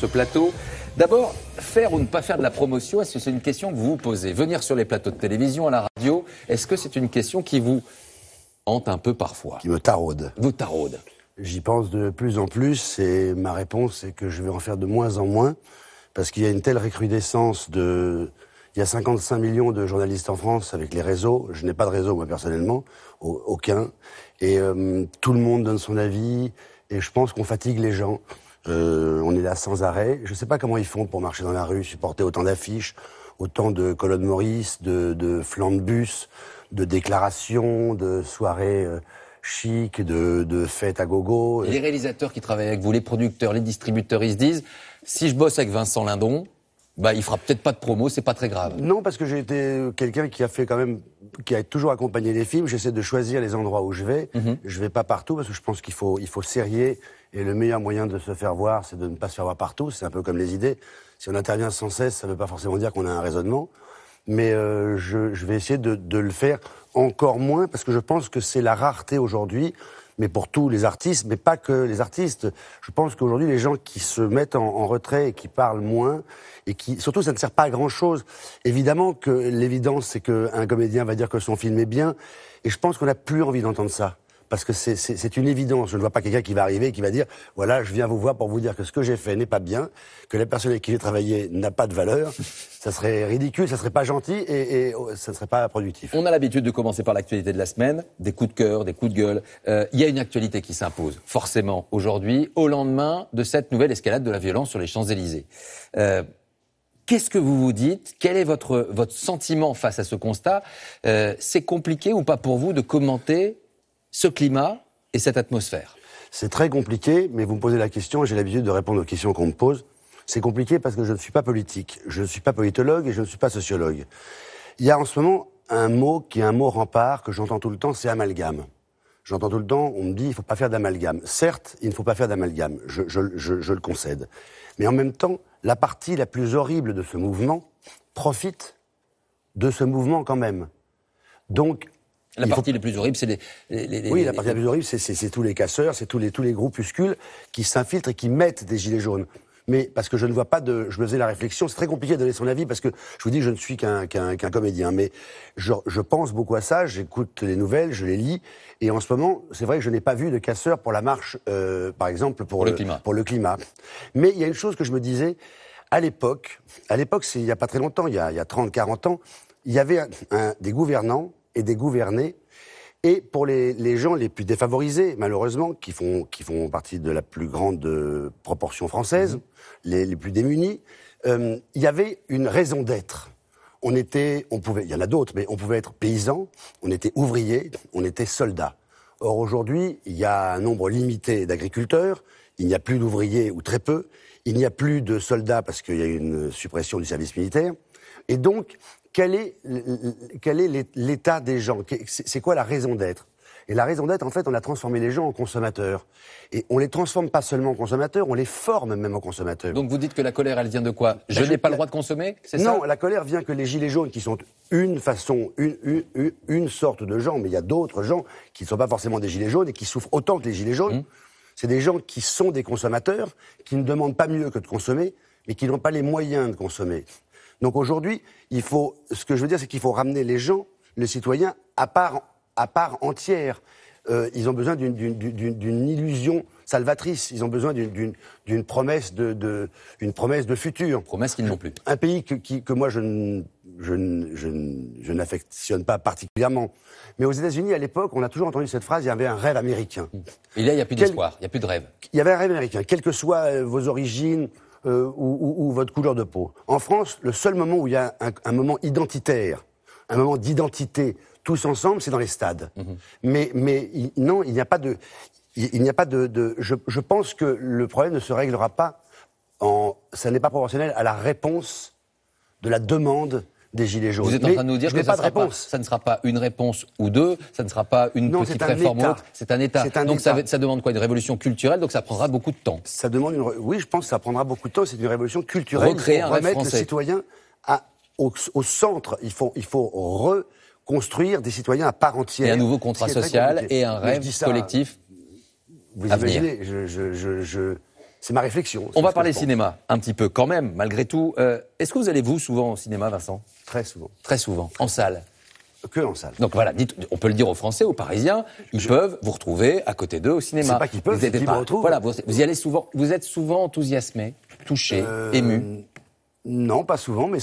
ce plateau. D'abord, faire ou ne pas faire de la promotion, est-ce que c'est une question que vous vous posez Venir sur les plateaux de télévision, à la radio, est-ce que c'est une question qui vous hante un peu parfois Qui me taraude. Vous taraude. J'y pense de plus en plus et ma réponse est que je vais en faire de moins en moins parce qu'il y a une telle recrudescence de... Il y a 55 millions de journalistes en France avec les réseaux. Je n'ai pas de réseau, moi, personnellement. Aucun. Et euh, tout le monde donne son avis. Et je pense qu'on fatigue les gens. Euh, on est là sans arrêt. Je ne sais pas comment ils font pour marcher dans la rue, supporter autant d'affiches, autant de colonnes Maurice, de, flancs de bus, de déclarations, de soirées chics, euh, chic, de, fêtes à gogo. Les réalisateurs qui travaillent avec vous, les producteurs, les distributeurs, ils se disent si je bosse avec Vincent Lindon, bah, il fera peut-être pas de promo, c'est pas très grave. Non, parce que j'ai été quelqu'un qui a fait quand même, qui a toujours accompagné les films. J'essaie de choisir les endroits où je vais. Mhm. je ne vais pas partout parce que je pense qu'il faut, il faut serrer et le meilleur moyen de se faire voir, c'est de ne pas se faire voir partout. C'est un peu comme les idées. Si on intervient sans cesse, ça ne veut pas forcément dire qu'on a un raisonnement. Mais euh, je, vais essayer de, le faire encore moins, parce que je pense que c'est la rareté aujourd'hui, mais pour tous les artistes, mais pas que les artistes. Je pense qu'aujourd'hui, les gens qui se mettent en, retrait et qui parlent moins, et qui, surtout, ça ne sert pas à grand-chose. Évidemment que l'évidence, c'est qu'un comédien va dire que son film est bien, et je pense qu'on n'a plus envie d'entendre ça parce que c'est une évidence. Je ne vois pas quelqu'un qui va arriver et qui va dire voilà, je viens vous voir pour vous dire que ce que j'ai fait n'est pas bien, que la personne avec qui j'ai travaillé n'a pas de valeur. ça serait ridicule, ça serait pas gentil et, oh, ça ne serait pas productif. On a l'habitude de commencer par l'actualité de la semaine, des coups de cœur, des coups de gueule. Euh, il y a une actualité qui s'impose, forcément, aujourd'hui, au lendemain de cette nouvelle escalade de la violence sur les Champs-Élysées. Euh, qu'est-ce que vous vous dites Quel est votre, votre sentiment face à ce constat euh, C'est compliqué ou pas pour vous de commenter ce climat et cette atmosphère C'est très compliqué, mais vous me posez la question et j'ai l'habitude de répondre aux questions qu'on me pose. C'est compliqué parce que je ne suis pas politique, je ne suis pas politologue et je ne suis pas sociologue. Il y a en ce moment un mot qui est un mot rempart que j'entends tout le temps, c'est amalgame. J'entends tout le temps, on me dit, il ne faut pas faire d'amalgame. Certes, il ne faut pas faire d'amalgame, je, je le concède. Mais en même temps, la partie la plus horrible de ce mouvement profite de ce mouvement quand même. Donc, la partie la plus horrible, c'est les, les, les, Oui, la partie la plus horrible, c'est tous les casseurs, c'est tous les, tous les groupuscules qui s'infiltrent et qui mettent des gilets jaunes mais parce que je ne vois pas de. Je me faisais la réflexion, c'est très compliqué de donner son avis parce que je vous dis je ne suis qu'un qu'un qu'un comédien, mais je, je, pense beaucoup à ça, j'écoute les nouvelles, je les lis, et en ce moment, c'est vrai que je n'ai pas vu de casseurs pour la marche, euh, par exemple, pour, le, climat. pour le climat. Mais il y a une chose que je me disais, à l'époque, à l'époque, il n'y a pas très longtemps, il y a, il y a 30, 40 ans, il y avait un, des gouvernants dégouvernés, Et pour les, les, gens les plus défavorisés, malheureusement, qui font, qui font partie de la plus grande euh, proportion française, mhm. les, plus démunis, euh, il y avait une raison d'être. On était, on pouvait, il y en a d'autres, mais on pouvait être paysan, on était ouvrier, on était soldat. Or aujourd'hui, il y a un nombre limité d'agriculteurs, il n'y a plus d'ouvriers ou très peu, il n'y a plus de soldats parce qu'il y a une suppression du service militaire. Et donc, quel est, quel l'état des gens C'est quoi la raison d'être et la raison d'être, en fait, on a transformé les gens en consommateurs. Et on les transforme pas seulement en consommateurs, on les forme même en consommateurs. Donc vous dites que la colère, elle vient de quoi Je n'ai pas le droit de consommer c'est ça Non, la colère vient que les gilets jaunes, qui sont une façon, une, sorte de gens, mais il y a d'autres gens qui ne sont pas forcément des gilets jaunes et qui souffrent autant que les gilets jaunes. Hum. C'est des gens qui sont des consommateurs, qui ne demandent pas mieux que de consommer, mais qui n'ont pas les moyens de consommer. Donc aujourd'hui, il faut, ce que je veux dire, c'est qu'il faut ramener les gens, les citoyens, à part, à part entière. Euh, ils ont besoin d'une illusion salvatrice. Ils ont besoin d'une promesse de, de, une promesse de futur. Promesse qu'ils n'ont plus. Un pays que, que moi je, n'affectionne pas particulièrement. Mais aux États-Unis, à l'époque, on a toujours entendu cette phrase il y avait un rêve américain. Et là, il n'y a plus d'espoir, il n'y a plus de rêve. Il y avait un rêve américain. Quelles que soient euh, vos origines, euh, ou, votre couleur de peau. En France, le seul moment où il y a un, moment identitaire, un moment d'identité tous ensemble, c'est dans les stades. Mhm. Mais, mais non, il n'y a pas de. Il, n'y a pas de. je, je, pense que le problème ne se réglera pas en. Ça n'est pas proportionnel à la réponse de la demande Gilets Vous êtes en train de nous dire que ça, ça ne sera pas une réponse ou deux, ça ne sera pas une petite réforme ou autre, c'est un État. donc Ça, ça, demande quoi Une révolution culturelle, donc ça prendra beaucoup de temps. Ça demande une, Oui, je pense que ça prendra beaucoup de temps, c'est une révolution culturelle. Recréer pour remettre le citoyen à, au, centre, il faut, il faut reconstruire des citoyens à part entière. Et un nouveau contrat social et un rêve collectif vous à imaginez, venir. je c'est ma réflexion. On va parler cinéma un petit peu quand même, malgré tout. Euh, est-ce que vous allez, vous, souvent au cinéma, Vincent Très souvent. Très souvent, en salle euh, que en salle. Donc voilà, dites, on peut le dire aux Français, aux Parisiens, ils peuvent vous retrouver à côté d'eux au cinéma. C'est pas qu'ils peuvent, c'est qu'ils retrouvent. Voilà, vous, y allez souvent, vous êtes souvent enthousiasmé, touché, euh, ému. Non, pas souvent, mais,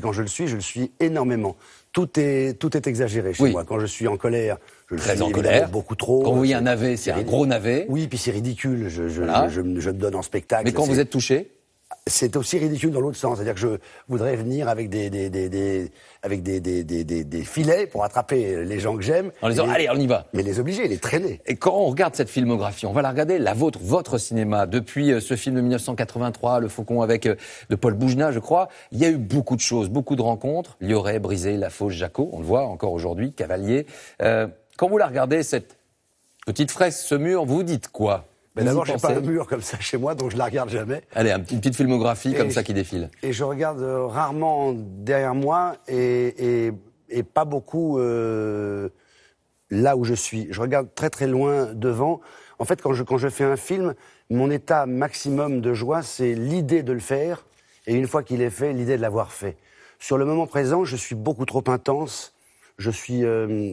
quand je le suis, je le suis énormément. Tout est, tout est exagéré chez moi. Quand je suis en colère, je le Très suis en colère. beaucoup trop. Quand vous voyez un navet, c'est un gros navet. Oui, puis c'est ridicule. Je, je, me donne en spectacle. Mais quand vous êtes touché c'est aussi ridicule dans l'autre sens. C'est-à-dire que je voudrais venir avec des, avec des, filets pour attraper les gens que j'aime. En disant, allez, on y va. Mais les obliger, les traîner. Et quand on regarde cette filmographie, on va la regarder, la vôtre, votre cinéma, depuis euh, ce film de 1983, Le Faucon avec, euh, de Paul Bougenat, je crois, il y a eu beaucoup de choses, beaucoup de rencontres. Lioré, Brisé, La Fauche, Jaco, on le voit encore aujourd'hui, Cavalier. Euh, quand vous la regardez, cette petite fraise, ce mur, vous dites quoi mais d'abord, je n'ai pas le mur comme ça chez moi, donc je la regarde jamais. Allez, une petite filmographie comme ça qui défile. Et je regarde euh, rarement derrière moi et, pas beaucoup euh, là où je suis. Je regarde très très loin devant. En fait, quand je, quand je fais un film, mon état maximum de joie, c'est l'idée de le faire et une fois qu'il est fait, l'idée de l'avoir fait. Sur le moment présent, je suis beaucoup trop intense. Je suis... Euh,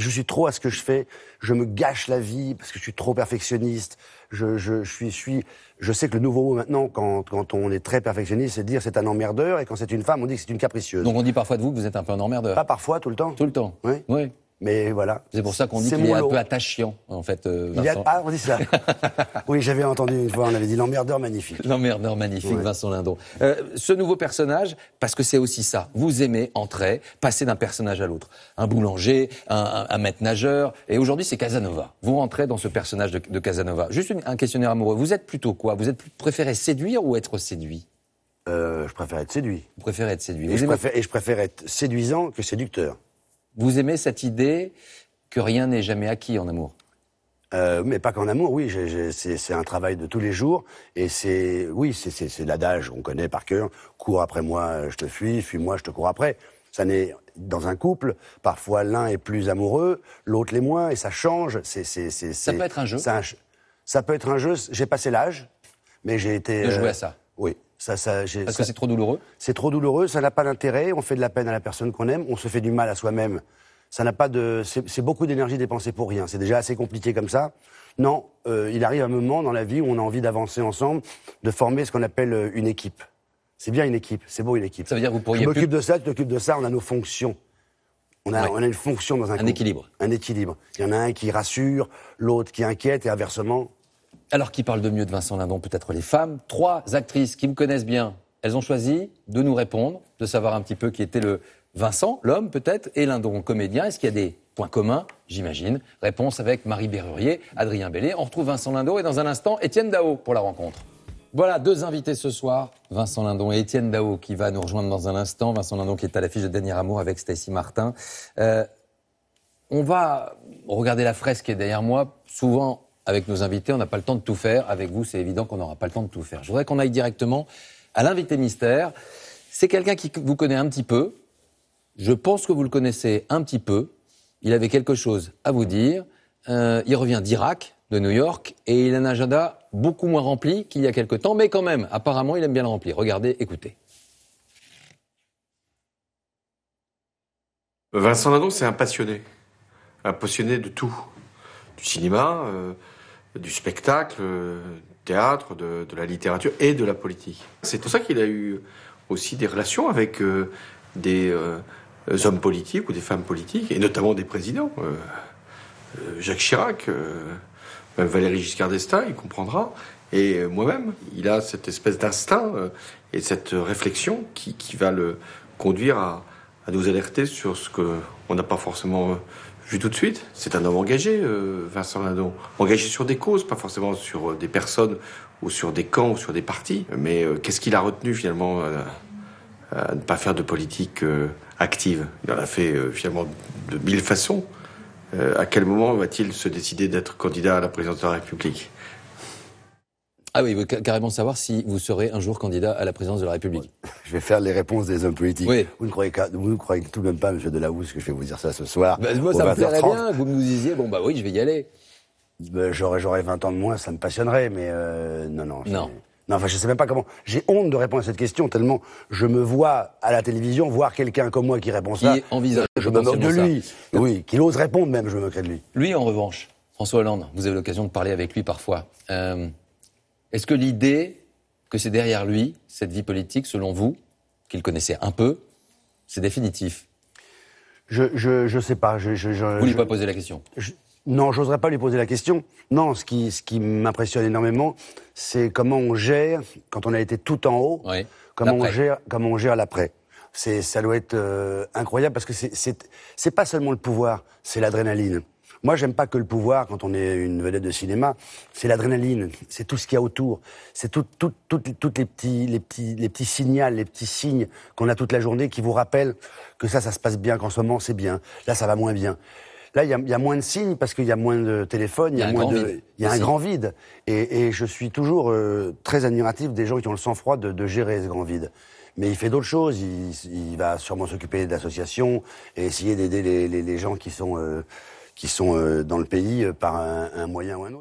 je suis trop à ce que je fais, je me gâche la vie parce que je suis trop perfectionniste. Je, suis, sais que le nouveau mot maintenant, quand, quand on est très perfectionniste, c'est dire c'est un emmerdeur, et quand c'est une femme, on dit que c'est une capricieuse. Donc on dit parfois de vous que vous êtes un peu un emmerdeur. Pas parfois, tout le temps. Tout le temps. Oui. oui. Mais voilà. C'est pour ça qu'on dit qu'il est un peu attachant, en fait. Euh, ah, on dit ça. oui, j'avais entendu une fois, on avait dit l'emmerdeur magnifique. L'emmerdeur magnifique, Vincent Lindon. Euh, ce nouveau personnage, parce que c'est aussi ça. Vous aimez entrer, passer d'un personnage à l'autre. Un boulanger, un, maître nageur. Et aujourd'hui, c'est Casanova. Vous rentrez dans ce personnage de, Casanova. Juste un questionnaire amoureux. Vous êtes plutôt quoi Vous êtes préférez séduire ou être séduit euh, je préfère être séduit. Vous préférez être séduit. et je préfère être séduisant que séducteur. Vous aimez cette idée que rien n'est jamais acquis en amour euh, mais pas qu'en amour, oui, c'est un travail de tous les jours, et c'est, oui, c'est l'adage qu'on connaît par cœur, cours après moi, je te fuis, fuis-moi, je te cours après. Ça n'est dans un couple, parfois l'un est plus amoureux, l'autre les moins, et ça change. C'est, ça peut être un jeu. ça peut être un jeu. J'ai passé l'âge, mais j'ai été. De jouer à euh, ça. Oui. Parce que c'est trop douloureux C'est trop douloureux, ça n'a pas d'intérêt, on fait de la peine à la personne qu'on aime, on se fait du mal à soi-même. Ça n'a pas de, c'est beaucoup d'énergie dépensée pour rien. C'est déjà assez compliqué comme ça. Non, euh, il arrive un moment dans la vie où on a envie d'avancer ensemble, de former ce qu'on appelle euh, une équipe. C'est bien une équipe, c'est beau une équipe. Ça veut dire que vous pourriez. Je m'occupe de ça, tu t'occupes de ça, on a nos fonctions. On a, une fonction dans un Un équilibre. Un équilibre. Il y en a un qui rassure, l'autre qui inquiète, et inversement, alors, qui parle de mieux de Vincent Lindon Peut-être les femmes. Trois actrices qui me connaissent bien, elles ont choisi de nous répondre, de savoir un petit peu qui était le Vincent, l'homme peut-être, et Lindon, comédien. Est-ce qu'il y a des points communs J'imagine. Réponse avec Marie Berrurier, Adrien Bellé. On retrouve Vincent Lindon et dans un instant, Étienne Dao pour la rencontre. Voilà, deux invités ce soir, Vincent Lindon et Étienne Dao, qui va nous rejoindre dans un instant. Vincent Lindon qui est à l'affiche de Dernier Amour avec Stacy Martin. Euh, on va regarder la fresque qui derrière moi, souvent avec nos invités. On n'a pas le temps de tout faire. Avec vous, c'est évident qu'on n'aura pas le temps de tout faire. Je voudrais qu'on aille directement à l'invité mystère. C'est quelqu'un qui vous connaît un petit peu. Je pense que vous le connaissez un petit peu. Il avait quelque chose à vous dire. Euh, il revient d'Irak, de New York, et il a un agenda beaucoup moins rempli qu'il y a quelque temps, mais quand même, apparemment, il aime bien le remplir. Regardez, écoutez. Vincent Lindon, c'est un passionné. Un passionné de tout. Du cinéma, euh, du spectacle, euh, théâtre, de, la littérature et de la politique. C'est pour ça qu'il a eu aussi des relations avec euh, des euh, hommes politiques ou des femmes politiques, et notamment des présidents. Jacques Chirac, valérie Valéry Giscard d'Estaing, il comprendra, et moi-même. Il a cette espèce d'instinct et cette réflexion qui, va le conduire à, à nous alerter sur ce qu'on n'a pas forcément je tout de suite, c'est un homme engagé, euh, Vincent Lindon. Engagé sur des causes, pas forcément sur euh, des personnes ou sur des camps ou sur des partis. Mais euh, qu'est-ce qu'il a retenu finalement à ne pas faire de politique active Il en a fait finalement de mille façons. à quel moment va-t-il se décider d'être candidat à la présidence de la République ah oui, veut carrément savoir si vous serez un jour candidat à la présidence de la République. Je vais faire les réponses des hommes politiques. Vous ne croyez, vous croyez tout de même pas, M. Delahousse, que je vais vous dire ça ce soir. Bah, moi, ça me plairait bien. Vous me disiez, bon, bah oui, je vais y aller. Bah, j'aurais, 20 ans de moins, ça me passionnerait, mais euh, non, non. Non. Non, enfin, je sais même pas comment. J'ai honte de répondre à cette question tellement je me vois à la télévision voir quelqu'un comme moi qui répond ça. Qui envisage. Je me moque de lui. Oui, qu'il ose répondre même, je me moquerai de lui. Lui, en revanche, François Hollande, vous avez l'occasion de parler avec lui parfois. Euh, est-ce que l'idée que c'est derrière lui, cette vie politique, selon vous, qu'il connaissait un peu, c'est définitif Je ne sais pas. Je, je, vous ne lui pas posé la question Non, j'oserais pas lui poser la question. Non, ce qui, ce qui m'impressionne énormément, c'est comment on gère, quand on a été tout en haut, comment, on gère, comment on gère l'après ça doit être euh, incroyable parce que c'est pas seulement le pouvoir, c'est l'adrénaline. Moi, j'aime pas que le pouvoir, quand on est une vedette de cinéma, c'est l'adrénaline, c'est tout ce qu'il y a autour, c'est toutes tout, les petits, les petits, les petits signaux, les petits signes qu'on a toute la journée qui vous rappellent que ça, ça se passe bien, qu'en ce moment c'est bien, là ça va moins bien. Là, il y, a moins de signes parce qu'il y a moins de téléphones, il y a, moins de, il y a un grand vide. Et, je suis toujours euh, très admiratif des gens qui ont le sang-froid de, gérer ce grand vide mais il fait d'autres choses. Il, va sûrement s'occuper d'associations et essayer d'aider les, gens qui sont euh, qui sont euh, dans le pays euh, par un, moyen ou un autre.